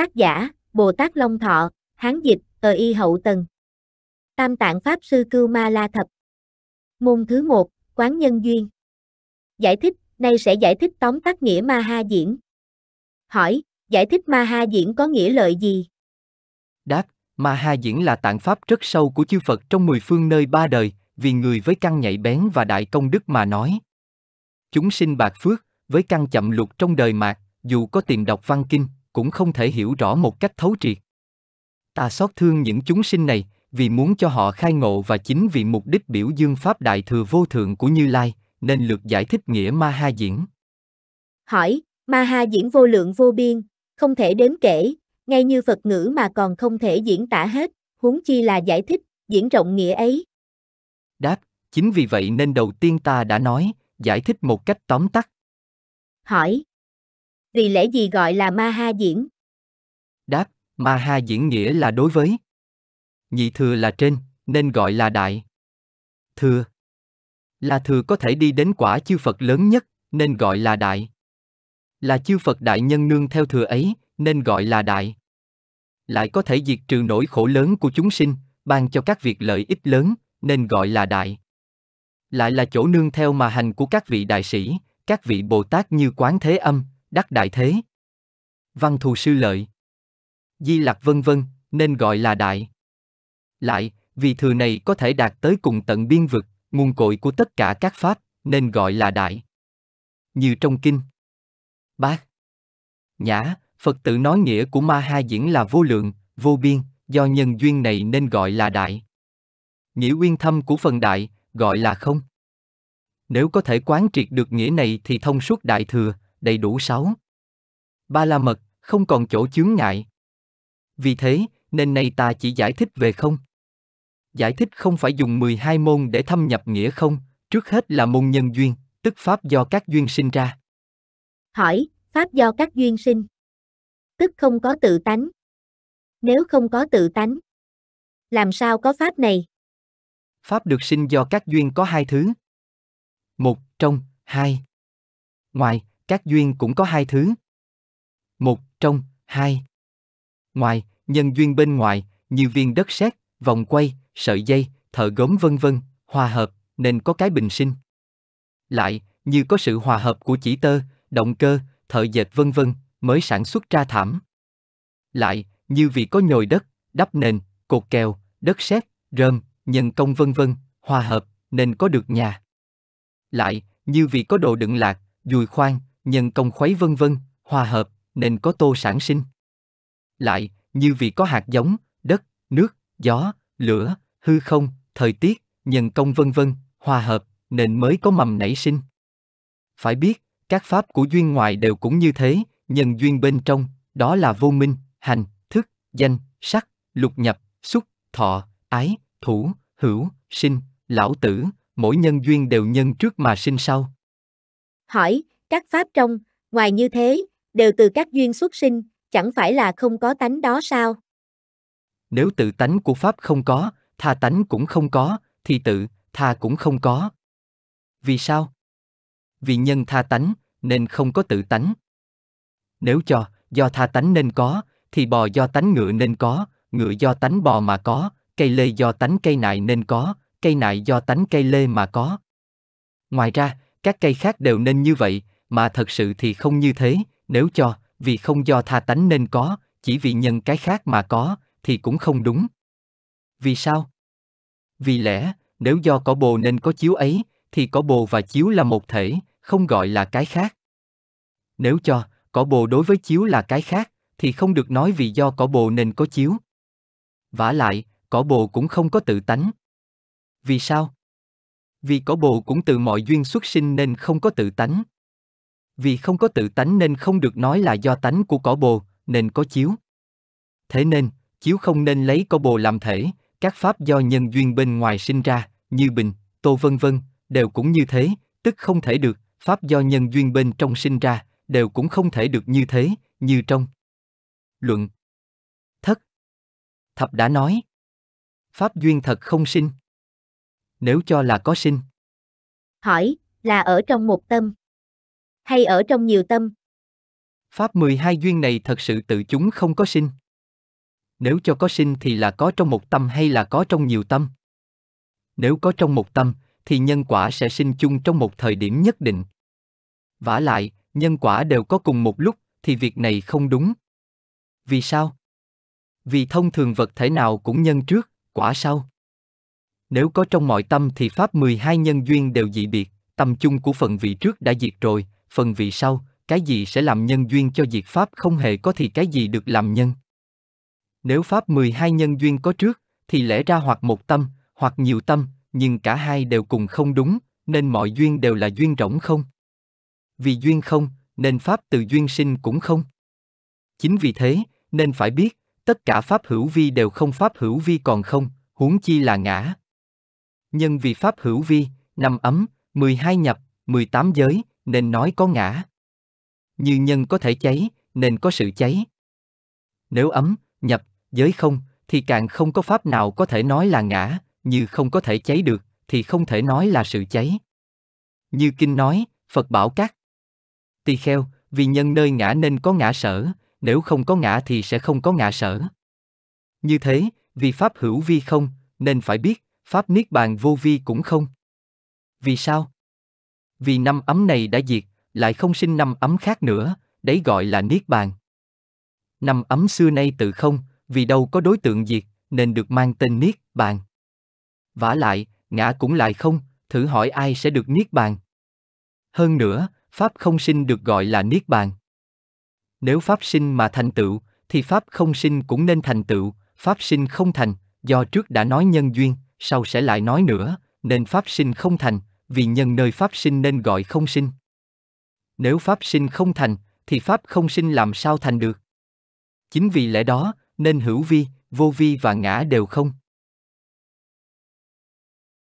Tác giả, Bồ Tát Long Thọ, Hán Dịch, Ờ Y Hậu Tần. Tam Tạng Pháp Sư Cưu Ma La Thập. Môn thứ 1, Quán Nhân Duyên. Giải thích, nay sẽ giải thích tóm tắt nghĩa Ma Ha Diễn. Hỏi, giải thích Ma Ha Diễn có nghĩa lợi gì? Đáp, Ma Ha Diễn là tạng pháp rất sâu của chư Phật trong mười phương nơi ba đời, vì người với căn nhạy bén và đại công đức mà nói. Chúng sinh bạc phước, với căn chậm lục trong đời mạc, dù có tìm đọc văn kinh, cũng không thể hiểu rõ một cách thấu triệt. Ta xót thương những chúng sinh này, vì muốn cho họ khai ngộ và chính vì mục đích biểu dương Pháp Đại Thừa Vô Thượng của Như Lai, nên lược giải thích nghĩa Ma Ha Diễn. Hỏi, Ma Ha Diễn vô lượng vô biên, không thể đếm kể, ngay như Phật ngữ mà còn không thể diễn tả hết, huống chi là giải thích, diễn rộng nghĩa ấy. Đáp, chính vì vậy nên đầu tiên ta đã nói, giải thích một cách tóm tắt. Hỏi, vì lẽ gì gọi là ma ha diễn? Đáp, ma ha diễn nghĩa là đối với. Nhị thừa là trên, nên gọi là đại. Thừa là thừa có thể đi đến quả chư Phật lớn nhất, nên gọi là đại. Là chư Phật đại nhân nương theo thừa ấy, nên gọi là đại. Lại có thể diệt trừ nỗi khổ lớn của chúng sinh, ban cho các việc lợi ích lớn, nên gọi là đại. Lại là chỗ nương theo mà hành của các vị đại sĩ, các vị Bồ Tát như Quán Thế Âm, đắc đại thế. Văn thù sư lợi. Di lạc vân vân, nên gọi là đại. Lại, vì thừa này có thể đạt tới cùng tận biên vực, nguồn cội của tất cả các pháp, nên gọi là đại. Như trong kinh. Bác. Nhã, Phật tự nói nghĩa của ma ha diễn là vô lượng, vô biên, do nhân duyên này nên gọi là đại. Nghĩa uyên thâm của phần đại, gọi là không. Nếu có thể quán triệt được nghĩa này thì thông suốt đại thừa, đầy đủ sáu. Ba la mật, không còn chỗ chướng ngại. Vì thế, nên nay ta chỉ giải thích về không. Giải thích không phải dùng 12 môn để thâm nhập nghĩa không, trước hết là môn nhân duyên, tức pháp do các duyên sinh ra. Hỏi, pháp do các duyên sinh. Tức không có tự tánh. Nếu không có tự tánh, làm sao có pháp này? Pháp được sinh do các duyên có hai thứ. Một, trong, hai. Ngoài, các duyên cũng có hai thứ. Một, trong, hai. Ngoài, nhân duyên bên ngoài, như viên đất sét, vòng quay, sợi dây, thợ gốm vân vân, hòa hợp, nên có cái bình sinh. Lại, như có sự hòa hợp của chỉ tơ, động cơ, thợ dệt vân vân, mới sản xuất ra thảm. Lại, như vì có nhồi đất, đắp nền, cột kèo, đất sét, rơm, nhân công vân vân, hòa hợp, nên có được nhà. Lại, như vì có đồ đựng lạc, dùi khoan, nhân công khuấy vân vân, hòa hợp, nên có tô sản sinh. Lại, như vì có hạt giống, đất, nước, gió, lửa, hư không, thời tiết, nhân công vân vân, hòa hợp, nên mới có mầm nảy sinh. Phải biết, các pháp của duyên ngoài đều cũng như thế, nhân duyên bên trong, đó là vô minh, hành, thức, danh, sắc, lục nhập, xúc, thọ, ái, thủ, hữu, sinh, lão tử, mỗi nhân duyên đều nhân trước mà sinh sau. Hỏi, các pháp trong, ngoài như thế, đều từ các duyên xuất sinh, chẳng phải là không có tánh đó sao? Nếu tự tánh của pháp không có, tha tánh cũng không có, thì tự, tha cũng không có. Vì sao? Vì nhân tha tánh, nên không có tự tánh. Nếu cho, do tha tánh nên có, thì bò do tánh ngựa nên có, ngựa do tánh bò mà có, cây lê do tánh cây nại nên có, cây nại do tánh cây lê mà có. Ngoài ra, các cây khác đều nên như vậy, mà thật sự thì không như thế, nếu cho, vì không do tha tánh nên có, chỉ vì nhân cái khác mà có, thì cũng không đúng. Vì sao? Vì lẽ, nếu do có bồ nên có chiếu ấy, thì có bồ và chiếu là một thể, không gọi là cái khác. Nếu cho, có bồ đối với chiếu là cái khác, thì không được nói vì do có bồ nên có chiếu. Vả lại, có bồ cũng không có tự tánh. Vì sao? Vì có bồ cũng từ mọi duyên xuất sinh nên không có tự tánh, vì không có tự tánh nên không được nói là do tánh của cỏ bồ, nên có chiếu. Thế nên, chiếu không nên lấy cỏ bồ làm thể, các pháp do nhân duyên bên ngoài sinh ra, như bình, tô vân vân, đều cũng như thế, tức không thể được, pháp do nhân duyên bên trong sinh ra, đều cũng không thể được như thế, như trong. Luận Thất Thập đã nói Pháp duyên thật không sinh Nếu cho là có sinh Hỏi, là ở trong một tâm hay ở trong nhiều tâm. Pháp 12 duyên này thật sự tự chúng không có sinh. Nếu cho có sinh thì là có trong một tâm hay là có trong nhiều tâm? Nếu có trong một tâm, thì nhân quả sẽ sinh chung trong một thời điểm nhất định. Vả lại, nhân quả đều có cùng một lúc, thì việc này không đúng. Vì sao? Vì thông thường vật thể nào cũng nhân trước, quả sau. Nếu có trong mọi tâm thì pháp 12 nhân duyên đều dị biệt, tâm chung của phần vị trước đã diệt rồi, phần vì sau, cái gì sẽ làm nhân duyên cho diệt pháp không hề có thì cái gì được làm nhân. Nếu pháp 12 nhân duyên có trước, thì lẽ ra hoặc một tâm, hoặc nhiều tâm, nhưng cả hai đều cùng không đúng, nên mọi duyên đều là duyên rỗng không. Vì duyên không, nên pháp từ duyên sinh cũng không. Chính vì thế, nên phải biết, tất cả pháp hữu vi đều không pháp hữu vi còn không, huống chi là ngã. Nhân vì pháp hữu vi, năm ấm, 12 nhập, 18 giới, nên nói có ngã. Như nhân có thể cháy, nên có sự cháy. Nếu ấm, nhập, giới không, thì càng không có pháp nào có thể nói là ngã, như không có thể cháy được, thì không thể nói là sự cháy. Như Kinh nói, Phật bảo các. Tỳ kheo, vì nhân nơi ngã nên có ngã sở, nếu không có ngã thì sẽ không có ngã sở. Như thế, vì Pháp hữu vi không, nên phải biết, Pháp Niết Bàn vô vi cũng không. Vì sao? vì năm ấm này đã diệt, lại không sinh năm ấm khác nữa, đấy gọi là niết bàn. Năm ấm xưa nay tự không, vì đâu có đối tượng diệt, nên được mang tên niết bàn. Vả lại, ngã cũng lại không, thử hỏi ai sẽ được niết bàn. Hơn nữa, pháp không sinh được gọi là niết bàn. Nếu pháp sinh mà thành tựu, thì pháp không sinh cũng nên thành tựu, pháp sinh không thành, do trước đã nói nhân duyên, sau sẽ lại nói nữa, nên pháp sinh không thành, vì nhân nơi pháp sinh nên gọi không sinh. Nếu pháp sinh không thành, thì pháp không sinh làm sao thành được? Chính vì lẽ đó, nên hữu vi, vô vi và ngã đều không.